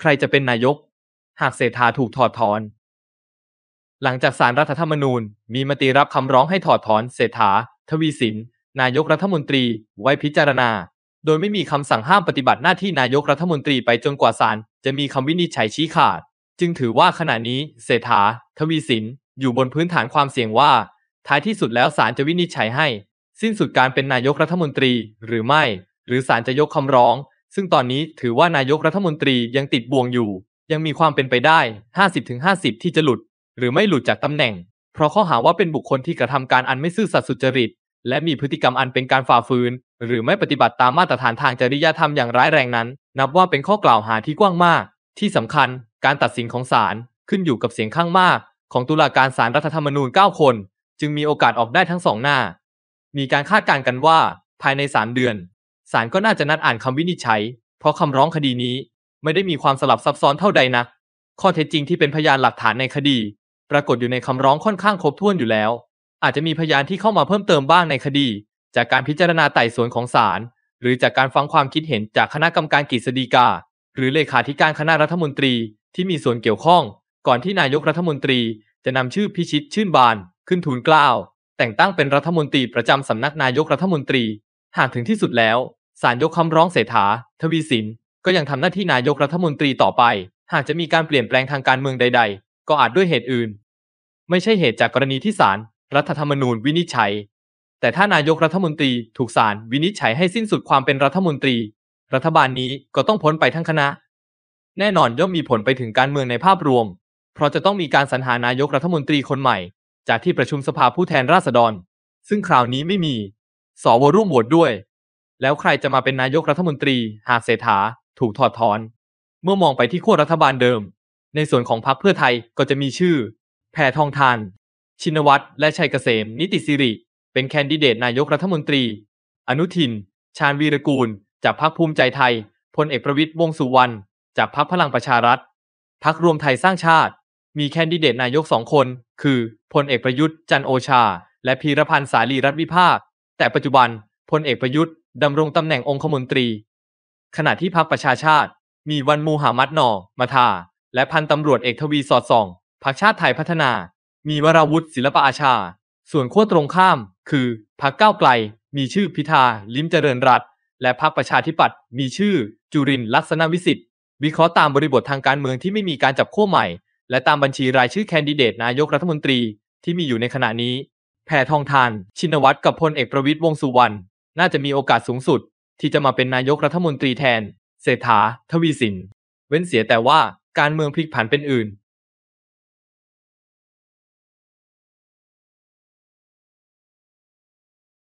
ใครจะเป็นนายก หากเศรษฐาถูกถอดถอน หลังจากสารรัฐธรรมนูญ มีมติรับคำร้องให้ถอดถอนเศรษฐาทวีสิน นายกรัฐมนตรีไว้พิจารณา โดยไม่มีคำสั่งห้ามปฏิบัติหน้าที่นายกรัฐมนตรีไปจนกว่าศาลจะมีคำวินิจฉัยชี้ขาด จึงถือว่าขณะนี้เศรษฐาทวีสินอยู่บนพื้นฐานความเสี่ยงว่า ท้ายที่สุดแล้วศาลจะวินิจฉัยให้ สิ้นสุดการเป็นนายกรัฐมนตรีหรือไม่ หรือศาลจะยกคำร้องซึ่งตอนนี้ถือว่านายกรัฐมนตรียังติดบ่วงอยู่ ยังมีความเป็นไปได้ 50-50 ที่จะหลุด หรือไม่หลุดจากตำแหน่ง เพราะข้อหาว่าเป็นบุคคลที่กระทำการอันไม่ซื่อสัตย์สุจริต และมีพฤติกรรมอันเป็นการฝ่าฝืน หรือไม่ปฏิบัติตามมาตรฐานทางจริยธรรมอย่างร้ายแรงนั้น นับว่าเป็นข้อกล่าวหาที่กว้างมาก ที่สำคัญการตัดสินของศาลขึ้นอยู่กับเสียงข้างมาก ของตุลาการศาลรัฐธรรมนูญ 9 คนจึงมีโอกาสออกได้ทั้งสองหน้า มีการคาดการณ์กันว่า ภายใน3เดือนศาลก็น่าจะนัดอ่านคำวินิจฉัย เพราะคำร้องคดีนี้ ไม่ได้มีความสลับซับซ้อนเท่าใดนัก ข้อเท็จจริงที่เป็นพยานหลักฐานในคดี ปรากฏอยู่ในคำร้องค่อนข้างครบถ้วนอยู่แล้ว อาจจะมีพยานที่เข้ามาเพิ่มเติมบ้างในคดี จากการพิจารณาไต่สวนของศาล หรือจากการฟังความคิดเห็นจากคณะกรรมการกฤษฎีกา หรือเลขาธิการคณะรัฐมนตรี ที่มีส่วนเกี่ยวข้อง ก่อนที่นายกรัฐมนตรีจะนำชื่อพิชิตชื่นบาน ขึ้นทูลกล้าว แต่งตั้งเป็นรัฐมนตรีประจำสำนักนายกรัฐมนตรี หากถึงที่สุดแล้วศาลยกคำร้องเศรษฐาทวีสินก็ยังทำหน้าที่นายกรัฐมนตรีต่อไป หากจะมีการเปลี่ยนแปลงทางการเมืองใด ๆ ก็อาจด้วยเหตุอื่น ไม่ใช่เหตุจากกรณีที่ศาลรรัฐธรรมนูญวินิจฉัย แต่ถ้านายกรัฐมนตรีถูกศาล วินิจฉัยให้สิ้นสุดความเป็นรัฐมนตรี รัฐบาลนี้ก็ต้องพ้นไปทั้งคณะ แน่นอนย่อมมีผลไปถึงการเมืองในภาพรวม เพราะจะต้องมีการสรรหานายกรัฐมนตรีคนใหม่ จากที่ประชุมสภาผู้แทนราษฎร ซึ่งคราวนี้ไม่มีสวร่วมโหวตด้วยแล้วใครจะมาเป็นนายกรัฐมนตรีหากเศรษฐาถูกถอดถอน เมื่อมองไปที่ขั้วรัฐบาลเดิม ในส่วนของพรรคเพื่อไทยก็จะมีชื่อ แพทองทาน ชินวัตรและชัยเกษมนิติสิริ เป็นแคนดิเดตนายกรัฐมนตรี อนุทิน ชาญวีรกูล จากพรรคภูมิใจไทยพลเอกประวิตยวงสุวรรณจากพรรคพลังประชารัฐพรรครวมไทยสร้างชาติ มีแคนดิเดตนายกสองคน คือพลเอกประยุทธ์จันโอชา และพีรพันธ์สาลีรัตวิภาคแต่ปัจจุบันพลเอกประยุทธ์ดำรงตำแหน่งองคมนตรีขณะที่พรรคประชาชาติ มีวันมูฮัมหมัดนอมาทาและพันตำรวจเอกทวีสอดส่องพรรคชาติไทยพัฒนา มีวราวุฒิ ศิลปอาชา ส่วนขั้วตรงข้ามคือพรรคก้าวไกล มีชื่อพิธาลิมเจริญรัตและพรรคประชาธิปัตย์มีชื่อจุรินลักษณะวิสิทธิ์วิเคราะห์ตามบริบททางการเมืองที่ไม่มีการจับขั้วใหม่ และตามบัญชีรายชื่อแคนดิเดตนายกรัฐมนตรีที่มีอยู่ในขณะนี้ แพรทองทานชินวัตรกับพลเอกประวิตยวงสุวรรณน่าจะมีโอกาสสูงสุดที่จะมาเป็นนายกรัฐมนตรีแทนเศรษฐาทวีสินเว้นเสียแต่ว่าการเมืองพลิกผันเป็นอื่น